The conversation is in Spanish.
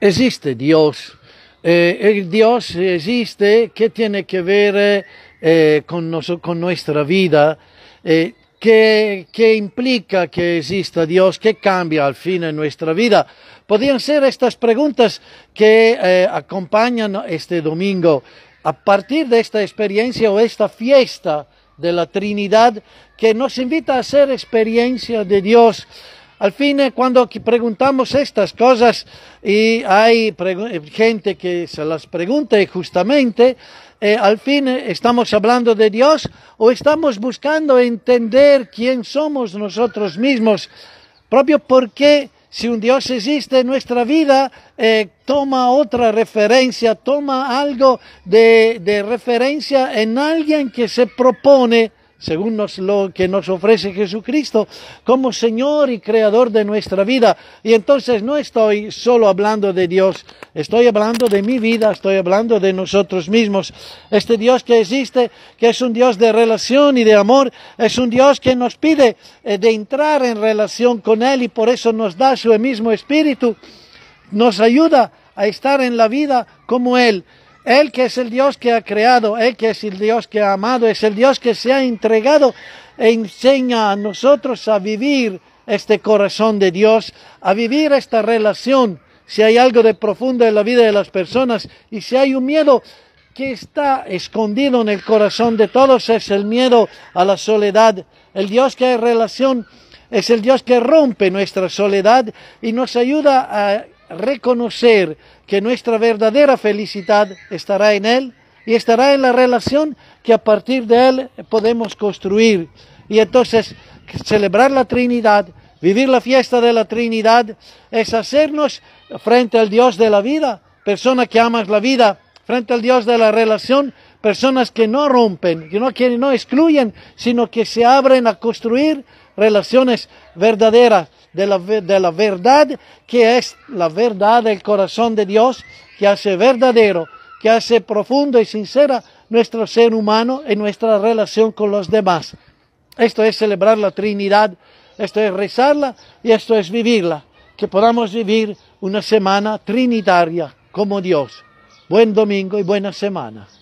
Esiste Dios, eh, el Dios esiste che tiene che ver eh, con, nos, con, nuestra Eh, ¿Qué, implica que exista Dios? ¿Qué cambia al fin en nuestra vida? Podrían ser estas preguntas que eh, acompañan este domingo. A partir de esta experiencia o esta fiesta de la Trinidad que nos invita a hacer experiencia de Dios, al fin, eh, cuando preguntamos estas cosas y hay eh, gente que se las pregunta justamente, eh, al fin estamos hablando de Dios o estamos buscando entender quién somos nosotros mismos, propio porque si un Dios existe en nuestra vida, toma otra referencia, toma algo de referencia en alguien que se propone según nos lo que nos ofrece Jesucristo como Señor y Creador de nuestra vida. Y entonces no estoy solo hablando de Dios, estoy hablando de mi vida, estoy hablando de nosotros mismos. Este Dios que existe, que es un Dios de relación y de amor, es un Dios que nos pide eh, de entrar en relación con Él y por eso nos da su mismo espíritu, nos ayuda a estar en la vida como Él. Él que es el Dios que ha creado, Él que es el Dios que ha amado, es el Dios que se ha entregado e enseña a nosotros a vivir este corazón de Dios, a vivir esta relación. Si hay algo de profundo en la vida de las personas y si hay un miedo que está escondido en el corazón de todos, es el miedo a la soledad. El Dios que hay relación es el Dios que rompe nuestra soledad y nos ayuda a reconocer que nuestra verdadera felicidad estará en Él y estará en la relación que a partir de Él podemos construir. Y entonces celebrar la Trinidad, vivir la fiesta de la Trinidad, es hacernos frente al Dios de la vida, persona que amas la vida, frente al Dios de la relación, personas que no rompen, que no, que no excluyen, sino que se abren a construir relaciones verdaderas de la, verdad que es la verdad del corazón de Dios, que hace verdadero, que hace profundo y sincera nuestro ser humano y nuestra relación con los demás. Esto es celebrar la Trinidad, esto es rezarla y esto es vivirla, que podamos vivir una semana trinitaria como Dios. Buen domingo y buena semana.